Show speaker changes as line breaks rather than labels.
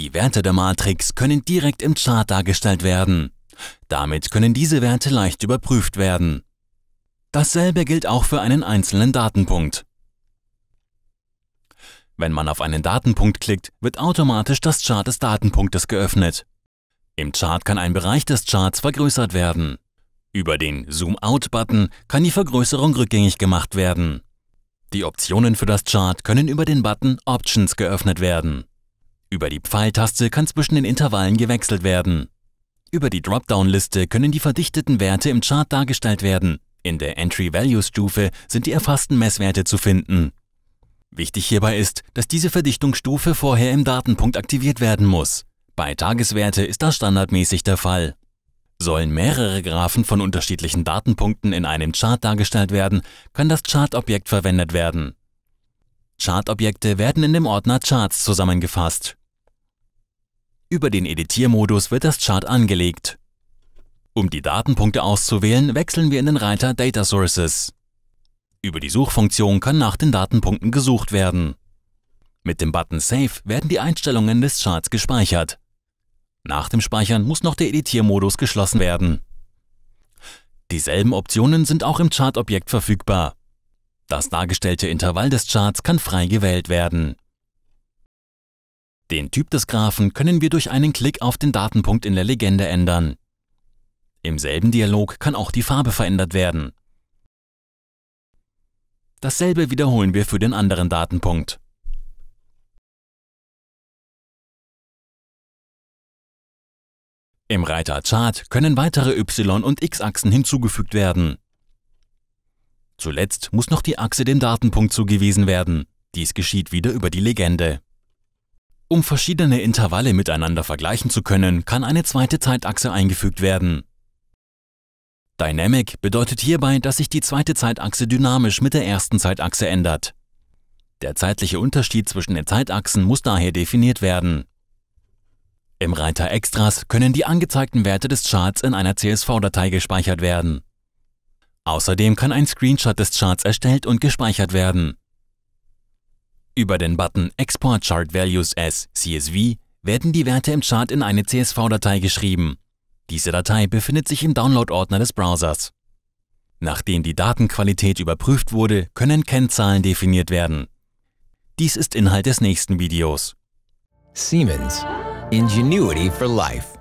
Die Werte der Matrix können direkt im Chart dargestellt werden. Damit können diese Werte leicht überprüft werden. Dasselbe gilt auch für einen einzelnen Datenpunkt. Wenn man auf einen Datenpunkt klickt, wird automatisch das Chart des Datenpunktes geöffnet. Im Chart kann ein Bereich des Charts vergrößert werden. Über den Zoom-Out-Button kann die Vergrößerung rückgängig gemacht werden. Die Optionen für das Chart können über den Button Options geöffnet werden. Über die Pfeiltaste kann zwischen den Intervallen gewechselt werden. Über die Dropdown-Liste können die verdichteten Werte im Chart dargestellt werden. In der Entry-Value-Stufe sind die erfassten Messwerte zu finden. Wichtig hierbei ist, dass diese Verdichtungsstufe vorher im Datenpunkt aktiviert werden muss. Bei Tageswerte ist das standardmäßig der Fall. Sollen mehrere Graphen von unterschiedlichen Datenpunkten in einem Chart dargestellt werden, kann das Chart-Objekt verwendet werden. Chart-Objekte werden in dem Ordner Charts zusammengefasst. Über den Editiermodus wird das Chart angelegt. Um die Datenpunkte auszuwählen, wechseln wir in den Reiter Data Sources. Über die Suchfunktion kann nach den Datenpunkten gesucht werden. Mit dem Button Save werden die Einstellungen des Charts gespeichert. Nach dem Speichern muss noch der Editiermodus geschlossen werden. Dieselben Optionen sind auch im Chartobjekt verfügbar. Das dargestellte Intervall des Charts kann frei gewählt werden. Den Typ des Graphen können wir durch einen Klick auf den Datenpunkt in der Legende ändern. Im selben Dialog kann auch die Farbe verändert werden. Dasselbe wiederholen wir für den anderen Datenpunkt. Im Reiter Chart können weitere Y- und X-Achsen hinzugefügt werden. Zuletzt muss noch die Achse dem Datenpunkt zugewiesen werden. Dies geschieht wieder über die Legende. Um verschiedene Intervalle miteinander vergleichen zu können, kann eine zweite Zeitachse eingefügt werden. Dynamic bedeutet hierbei, dass sich die zweite Zeitachse dynamisch mit der ersten Zeitachse ändert. Der zeitliche Unterschied zwischen den Zeitachsen muss daher definiert werden. Im Reiter Extras können die angezeigten Werte des Charts in einer CSV-Datei gespeichert werden. Außerdem kann ein Screenshot des Charts erstellt und gespeichert werden. Über den Button Export Chart Values as CSV werden die Werte im Chart in eine CSV-Datei geschrieben. Diese Datei befindet sich im Download-Ordner des Browsers. Nachdem die Datenqualität überprüft wurde, können Kennzahlen definiert werden. Dies ist Inhalt des nächsten Videos. Siemens. Ingenuity for Life.